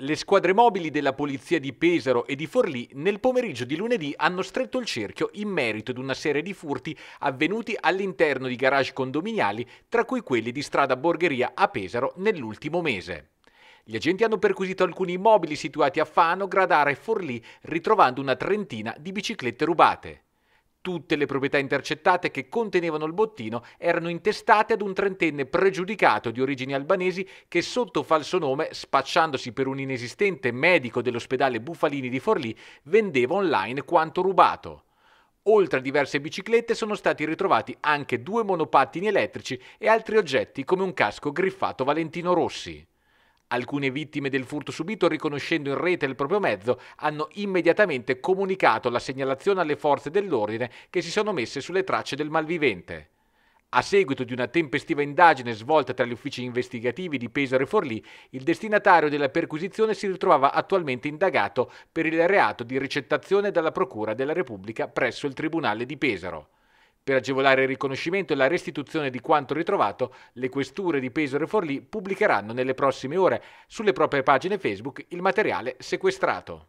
Le squadre mobili della Polizia di Pesaro e di Forlì nel pomeriggio di lunedì hanno stretto il cerchio in merito ad una serie di furti avvenuti all'interno di garage condominiali, tra cui quelli di strada Borgheria a Pesaro nell'ultimo mese. Gli agenti hanno perquisito alcuni immobili situati a Fano, Gradara e Forlì, ritrovando una trentina di biciclette rubate. Tutte le proprietà intercettate che contenevano il bottino erano intestate ad un trentenne pregiudicato di origini albanesi che sotto falso nome, spacciandosi per un inesistente medico dell'ospedale Bufalini di Forlì, vendeva online quanto rubato. Oltre a diverse biciclette sono stati ritrovati anche due monopattini elettrici e altri oggetti come un casco griffato Valentino Rossi. Alcune vittime del furto subito, riconoscendo in rete il proprio mezzo, hanno immediatamente comunicato la segnalazione alle forze dell'ordine che si sono messe sulle tracce del malvivente. A seguito di una tempestiva indagine svolta tra gli uffici investigativi di Pesaro e Forlì, il destinatario della perquisizione si ritrovava attualmente indagato per il reato di ricettazione dalla Procura della Repubblica presso il Tribunale di Pesaro. Per agevolare il riconoscimento e la restituzione di quanto ritrovato, le questure di Pesaro e Forlì pubblicheranno nelle prossime ore sulle proprie pagine Facebook il materiale sequestrato.